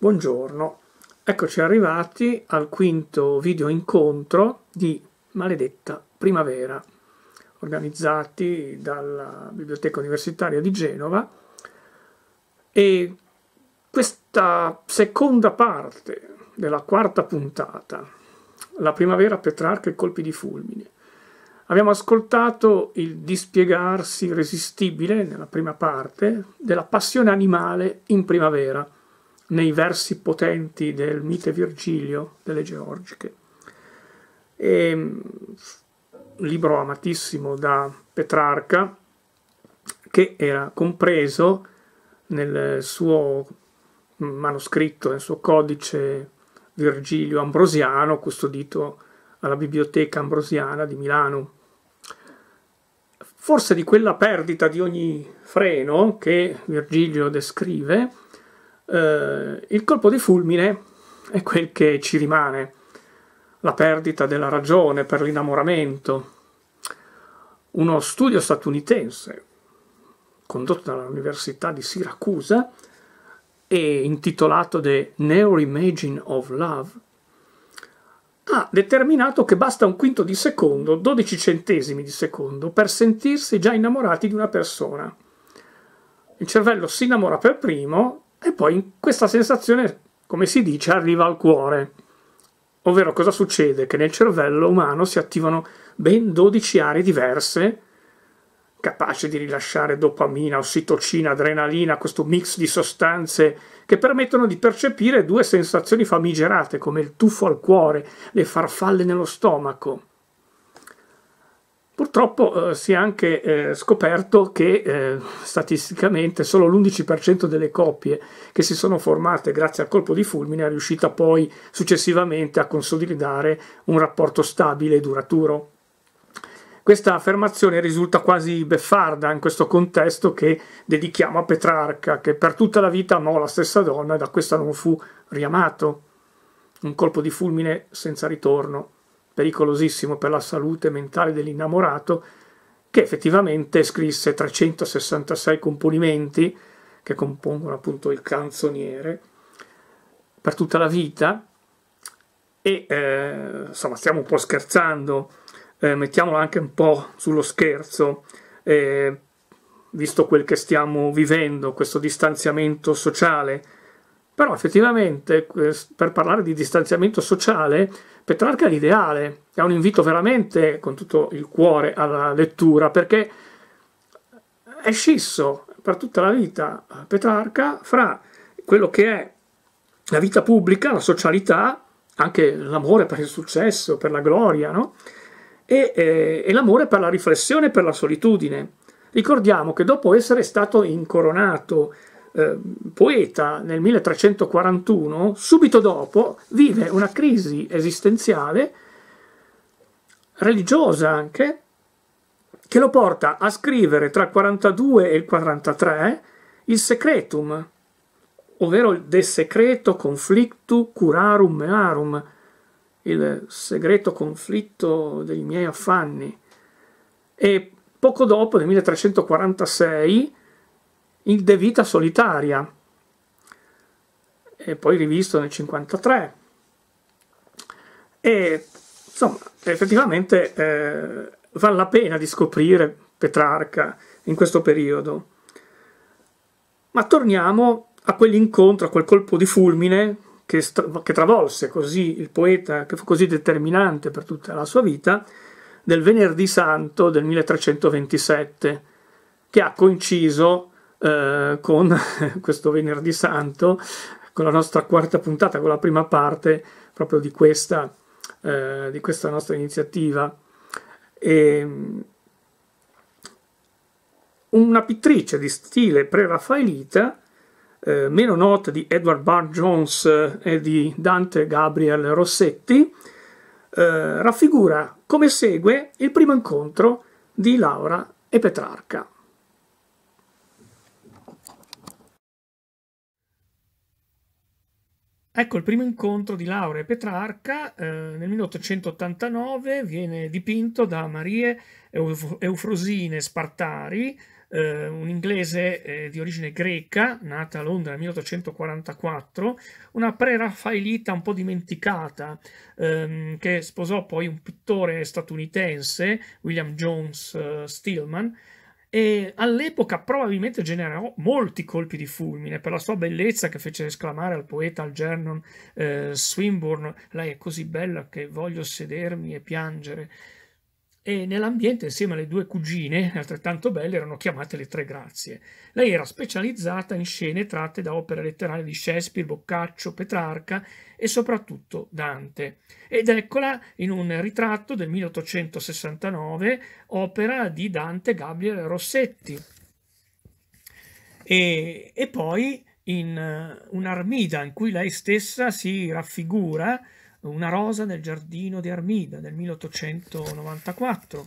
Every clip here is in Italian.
Buongiorno, eccoci arrivati al quinto video incontro di Maledetta Primavera, organizzati dalla Biblioteca Universitaria di Genova e questa seconda parte della quarta puntata, la primavera Petrarca e colpi di fulmine. Abbiamo ascoltato il dispiegarsi irresistibile nella prima parte della passione animale in primavera nei versi potenti del mite Virgilio delle Georgiche. E, mm, libro amatissimo da Petrarca, che era compreso nel suo manoscritto, nel suo codice Virgilio Ambrosiano, custodito alla Biblioteca Ambrosiana di Milano. Forse di quella perdita di ogni freno che Virgilio descrive, eh, il colpo di fulmine è quel che ci rimane, la perdita della ragione per l'innamoramento. Uno studio statunitense condotto dall'Università di Siracusa e intitolato The Neuroimaging of Love ha determinato che basta un quinto di secondo, 12 centesimi di secondo, per sentirsi già innamorati di una persona. Il cervello si innamora per primo e poi questa sensazione, come si dice, arriva al cuore. Ovvero cosa succede? Che nel cervello umano si attivano ben 12 aree diverse capaci di rilasciare dopamina, ossitocina, adrenalina, questo mix di sostanze che permettono di percepire due sensazioni famigerate come il tuffo al cuore, le farfalle nello stomaco. Purtroppo eh, si è anche eh, scoperto che eh, statisticamente solo l'11% delle coppie che si sono formate grazie al colpo di fulmine è riuscita poi successivamente a consolidare un rapporto stabile e duraturo. Questa affermazione risulta quasi beffarda in questo contesto che dedichiamo a Petrarca, che per tutta la vita amò la stessa donna e da questa non fu riamato. Un colpo di fulmine senza ritorno pericolosissimo per la salute mentale dell'innamorato, che effettivamente scrisse 366 componimenti che compongono appunto il canzoniere per tutta la vita e eh, insomma stiamo un po' scherzando, eh, mettiamolo anche un po' sullo scherzo, eh, visto quel che stiamo vivendo, questo distanziamento sociale, però effettivamente eh, per parlare di distanziamento sociale Petrarca è l'ideale, è un invito veramente con tutto il cuore alla lettura perché è scisso per tutta la vita Petrarca fra quello che è la vita pubblica, la socialità, anche l'amore per il successo, per la gloria, no? e, e, eh, e l'amore per la riflessione e per la solitudine. Ricordiamo che dopo essere stato incoronato eh, poeta nel 1341, subito dopo vive una crisi esistenziale, religiosa anche, che lo porta a scrivere tra il 42 e il 43 il Secretum, ovvero il De Secreto Conflictu Curarum Mearum, il segreto conflitto dei miei affanni. E poco dopo, nel 1346, il De Vita solitaria, e poi rivisto nel 1953. E insomma, effettivamente eh, vale la pena di scoprire Petrarca in questo periodo. Ma torniamo a quell'incontro, a quel colpo di fulmine che, che travolse così il poeta, che fu così determinante per tutta la sua vita, del venerdì santo del 1327, che ha coinciso eh, con questo venerdì santo, con la nostra quarta puntata, con la prima parte proprio di questa, eh, di questa nostra iniziativa. E, mm, una pittrice di stile pre-raffaelita, eh, meno nota di Edward Barr Jones eh, e di Dante Gabriel Rossetti, eh, raffigura come segue il primo incontro di Laura e Petrarca. Ecco il primo incontro di Laura e Petrarca eh, nel 1889 viene dipinto da Marie Euf Eufrosine Spartari, eh, un inglese eh, di origine greca, nata a Londra nel 1844, una pre-raffaellita un po' dimenticata, ehm, che sposò poi un pittore statunitense, William Jones eh, Stillman, e all'epoca probabilmente generò molti colpi di fulmine per la sua bellezza che fece esclamare al poeta Algernon eh, Swinburne lei è così bella che voglio sedermi e piangere e nell'ambiente insieme alle due cugine, altrettanto belle, erano chiamate le Tre Grazie. Lei era specializzata in scene tratte da opere letterarie di Shakespeare, Boccaccio, Petrarca e soprattutto Dante. Ed eccola in un ritratto del 1869, opera di Dante Gabriel Rossetti. E, e poi in eh, un'armida in cui lei stessa si raffigura una rosa nel giardino di Armida del 1894.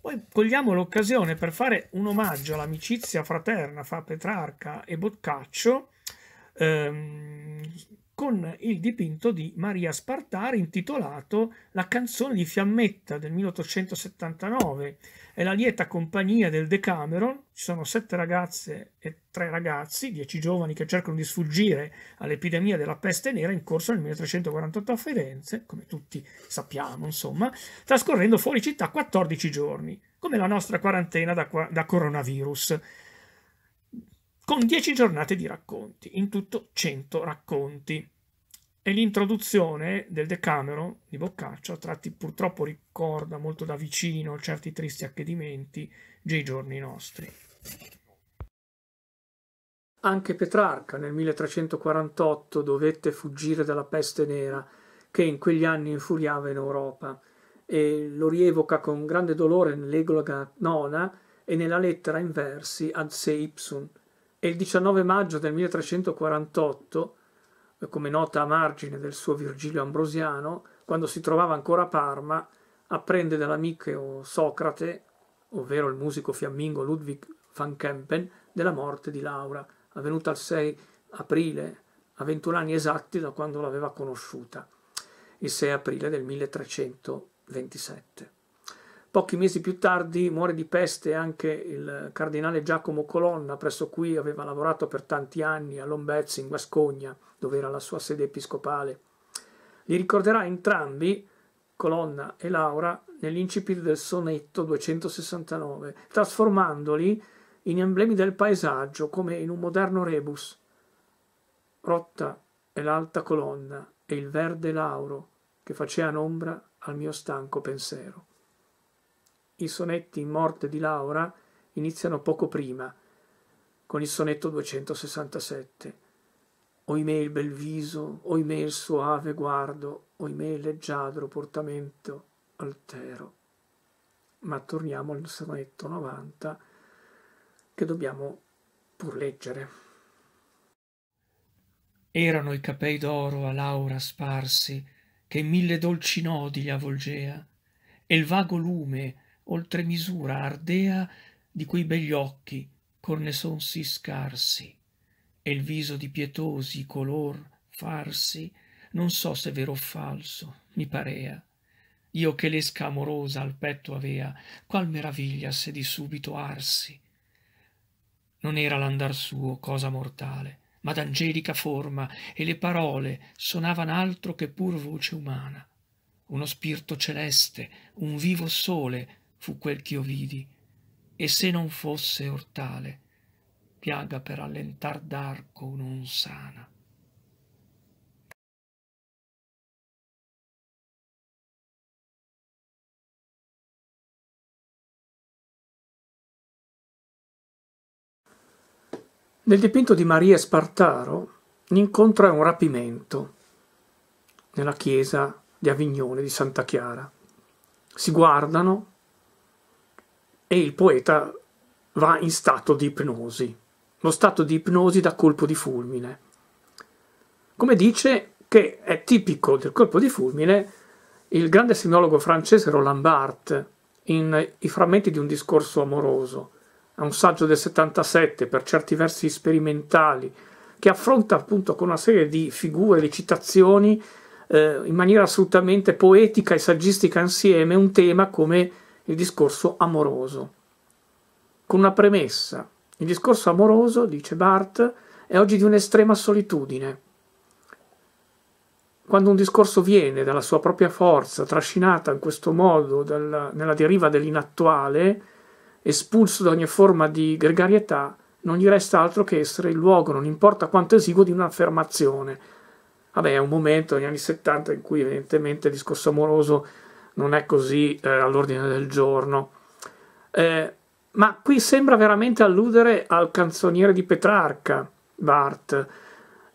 Poi cogliamo l'occasione per fare un omaggio all'amicizia fraterna fra Petrarca e Boccaccio, ehm, con il dipinto di Maria Spartari intitolato La canzone di Fiammetta del 1879 e la lieta compagnia del Decameron, ci sono sette ragazze e tre ragazzi, dieci giovani che cercano di sfuggire all'epidemia della peste nera in corso nel 1348 a Firenze, come tutti sappiamo, insomma, trascorrendo fuori città 14 giorni, come la nostra quarantena da, da coronavirus con 10 giornate di racconti, in tutto 100 racconti. E l'introduzione del Decameron di Boccaccio a tratti purtroppo ricorda molto da vicino certi tristi accadimenti dei giorni nostri. Anche Petrarca nel 1348 dovette fuggire dalla peste nera che in quegli anni infuriava in Europa e lo rievoca con grande dolore nell'Egloga nona e nella lettera in versi ad se ipsum e il 19 maggio del 1348, come nota a margine del suo Virgilio Ambrosiano, quando si trovava ancora a Parma, apprende dall'amico Socrate, ovvero il musico fiammingo Ludwig van Kempen, della morte di Laura, avvenuta il 6 aprile, a 21 anni esatti da quando l'aveva conosciuta, il 6 aprile del 1327. Pochi mesi più tardi muore di peste anche il cardinale Giacomo Colonna, presso cui aveva lavorato per tanti anni a Lombezzi in Gascogna, dove era la sua sede episcopale. Li ricorderà entrambi, Colonna e Laura, nell'incipit del sonetto 269, trasformandoli in emblemi del paesaggio come in un moderno rebus. Rotta e l'alta colonna e il verde lauro che facevano ombra al mio stanco pensiero. I sonetti in morte di Laura iniziano poco prima, con il sonetto 267. Oimè il bel viso, oimè il soave guardo, oimè il leggiadro portamento altero. Ma torniamo al sonetto 90 che dobbiamo pur leggere. Erano i capei d'oro a Laura sparsi, che mille dolci nodi gli avvolgea, e il vago lume oltre misura ardea di quei begli occhi ch'or ne son sì scarsi e il viso di pietosi color farsi non so se vero o falso mi parea io che l'esca amorosa al petto avea qual meraviglia se di subito arsi non era l'andar suo cosa mortale ma d'angelica forma e le parole sonavan altro che pur voce umana uno spirto celeste un vivo sole fu quel che io vidi, e se non fosse ortale, piaga per allentar d'arco non sana. Nel dipinto di Maria Spartaro incontra un rapimento nella chiesa di Avignone di Santa Chiara. Si guardano e il poeta va in stato di ipnosi, lo stato di ipnosi da colpo di fulmine. Come dice che è tipico del colpo di fulmine il grande sinologo francese Roland Barthes in I frammenti di un discorso amoroso, è un saggio del 77 per certi versi sperimentali che affronta appunto con una serie di figure, di citazioni eh, in maniera assolutamente poetica e saggistica insieme un tema come il discorso amoroso, con una premessa. Il discorso amoroso, dice Barth, è oggi di un'estrema solitudine. Quando un discorso viene dalla sua propria forza, trascinata in questo modo dalla, nella deriva dell'inattuale, espulso da ogni forma di gregarietà, non gli resta altro che essere il luogo, non importa quanto esiguo, di un'affermazione. Vabbè, è un momento negli anni 70 in cui evidentemente il discorso amoroso non è così eh, all'ordine del giorno. Eh, ma qui sembra veramente alludere al canzoniere di Petrarca, Bart.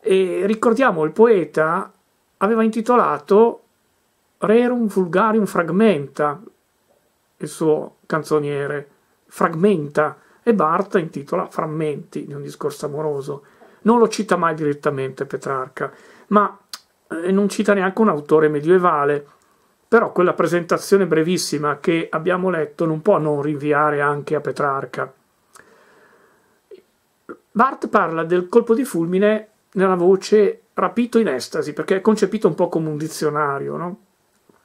E ricordiamo, il poeta aveva intitolato Rerum Vulgarium Fragmenta, il suo canzoniere, Fragmenta, e Bart intitola Frammenti di un discorso amoroso. Non lo cita mai direttamente Petrarca, ma eh, non cita neanche un autore medievale però quella presentazione brevissima che abbiamo letto non può non rinviare anche a Petrarca. Barth parla del colpo di fulmine nella voce rapito in estasi, perché è concepito un po' come un dizionario, no? un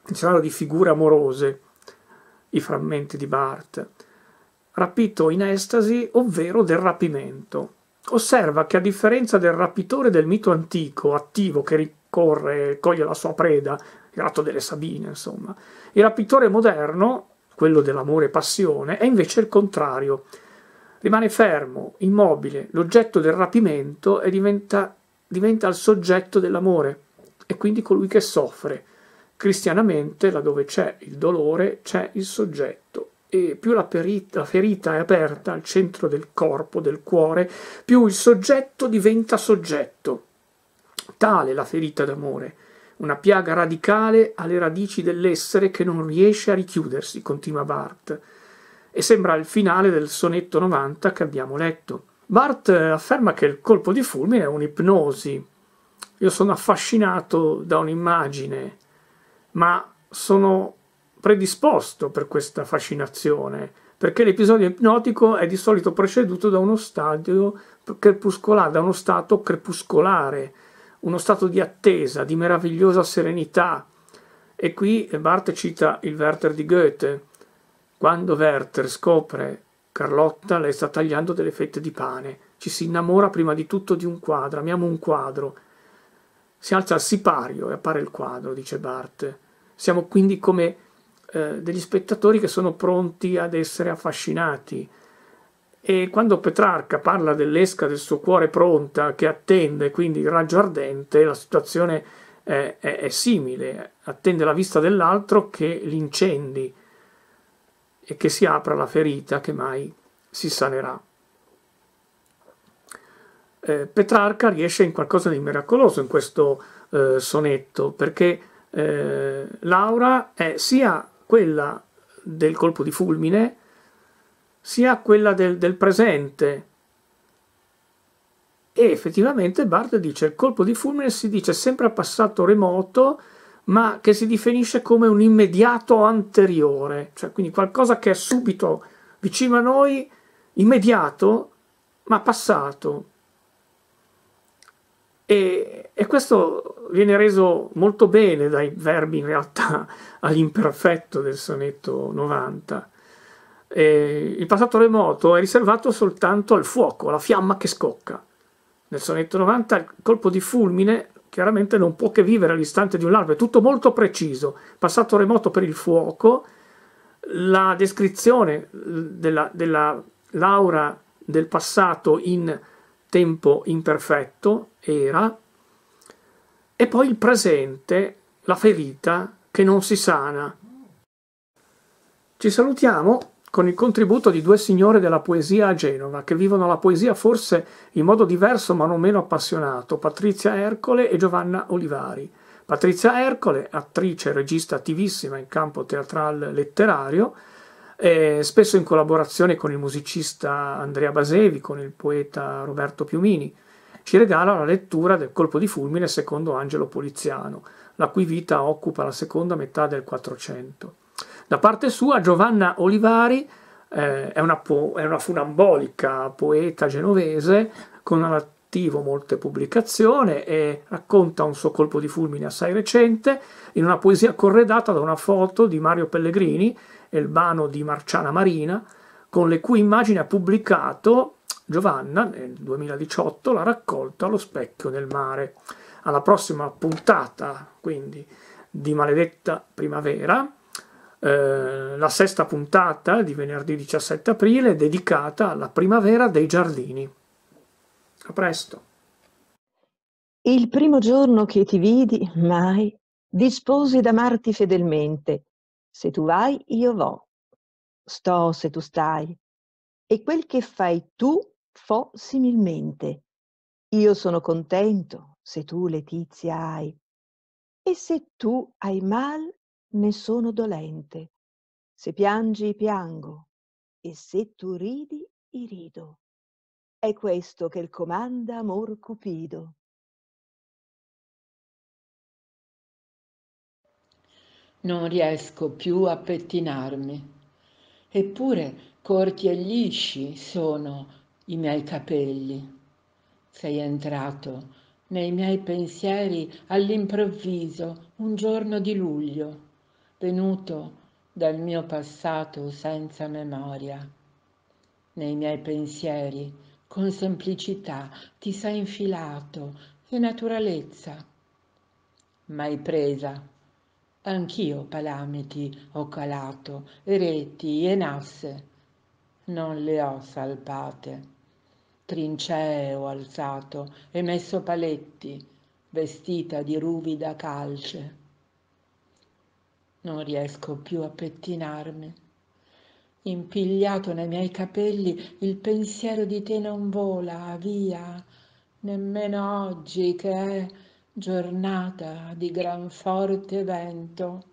dizionario di figure amorose, i frammenti di Barth. Rapito in estasi, ovvero del rapimento. Osserva che a differenza del rapitore del mito antico, attivo, che ricorre e coglie la sua preda, il ratto delle Sabine, insomma. Il rapitore moderno, quello dell'amore e passione, è invece il contrario. Rimane fermo, immobile, l'oggetto del rapimento e diventa, diventa il soggetto dell'amore, e quindi colui che soffre. Cristianamente, laddove c'è il dolore, c'è il soggetto. E più la, perita, la ferita è aperta al centro del corpo, del cuore, più il soggetto diventa soggetto. Tale la ferita d'amore una piaga radicale alle radici dell'essere che non riesce a richiudersi, continua Barth, e sembra il finale del sonetto 90 che abbiamo letto. Barth eh, afferma che il colpo di fulmine è un'ipnosi. Io sono affascinato da un'immagine, ma sono predisposto per questa fascinazione, perché l'episodio ipnotico è di solito preceduto da uno stadio crepuscolare, da uno stato crepuscolare, uno stato di attesa, di meravigliosa serenità. E qui Barth cita il Werther di Goethe. Quando Werther scopre Carlotta, lei sta tagliando delle fette di pane. Ci si innamora prima di tutto di un quadro, amiamo un quadro. Si alza al sipario e appare il quadro, dice Barth. Siamo quindi come eh, degli spettatori che sono pronti ad essere affascinati e quando Petrarca parla dell'esca del suo cuore pronta, che attende quindi il raggio ardente, la situazione è, è, è simile, attende la vista dell'altro che l'incendi e che si apra la ferita che mai si sanerà. Eh, Petrarca riesce in qualcosa di miracoloso in questo eh, sonetto, perché eh, Laura è sia quella del colpo di fulmine, sia quella del, del presente. E effettivamente Barth dice il colpo di fulmine si dice sempre al passato remoto, ma che si definisce come un immediato anteriore, cioè quindi qualcosa che è subito vicino a noi, immediato, ma passato. E, e, questo viene reso molto bene dai verbi in realtà all'imperfetto del sonetto 90. E il passato remoto è riservato soltanto al fuoco, alla fiamma che scocca. Nel sonetto 90 il colpo di fulmine chiaramente non può che vivere all'istante di un largo, è tutto molto preciso. Passato remoto per il fuoco, la descrizione della, della l'aura del passato in tempo imperfetto era, e poi il presente, la ferita che non si sana. Ci salutiamo con il contributo di due signore della poesia a Genova, che vivono la poesia forse in modo diverso ma non meno appassionato, Patrizia Ercole e Giovanna Olivari. Patrizia Ercole, attrice e regista attivissima in campo teatrale letterario, eh, spesso in collaborazione con il musicista Andrea Basevi, con il poeta Roberto Piumini, ci regala la lettura del colpo di fulmine secondo Angelo Poliziano, la cui vita occupa la seconda metà del Quattrocento. Da parte sua Giovanna Olivari eh, è, una po- è una funambolica poeta genovese con un attivo molte pubblicazioni e racconta un suo colpo di fulmine assai recente in una poesia corredata da una foto di Mario Pellegrini, Elbano di Marciana Marina, con le cui immagini ha pubblicato Giovanna nel 2018 la raccolta Lo specchio nel mare. Alla prossima puntata, quindi, di Maledetta Primavera eh, la sesta puntata di venerdì 17 aprile dedicata alla primavera dei giardini. A presto. Il primo giorno che ti vidi, mai, disposi d'amarti fedelmente. Se tu vai, io vo. Sto se tu stai. E quel che fai tu, fo similmente. Io sono contento se tu letizia hai. E se tu hai mal, ne sono dolente. Se piangi, piango, e se tu ridi, rido. È questo che il comanda amor cupido. Non riesco più a pettinarmi, eppure corti e lisci sono i miei capelli. Sei entrato nei miei pensieri all'improvviso un giorno di luglio venuto dal mio passato senza memoria. Nei miei pensieri, con semplicità, ti sei infilato e naturalezza. Mai presa. Anch'io palamiti ho calato, e reti e nasse. Non le ho salpate. Trincee ho alzato e messo paletti, vestita di ruvida calce non riesco più a pettinarmi. Impigliato nei miei capelli, il pensiero di te non vola via, nemmeno oggi che è giornata di gran forte vento.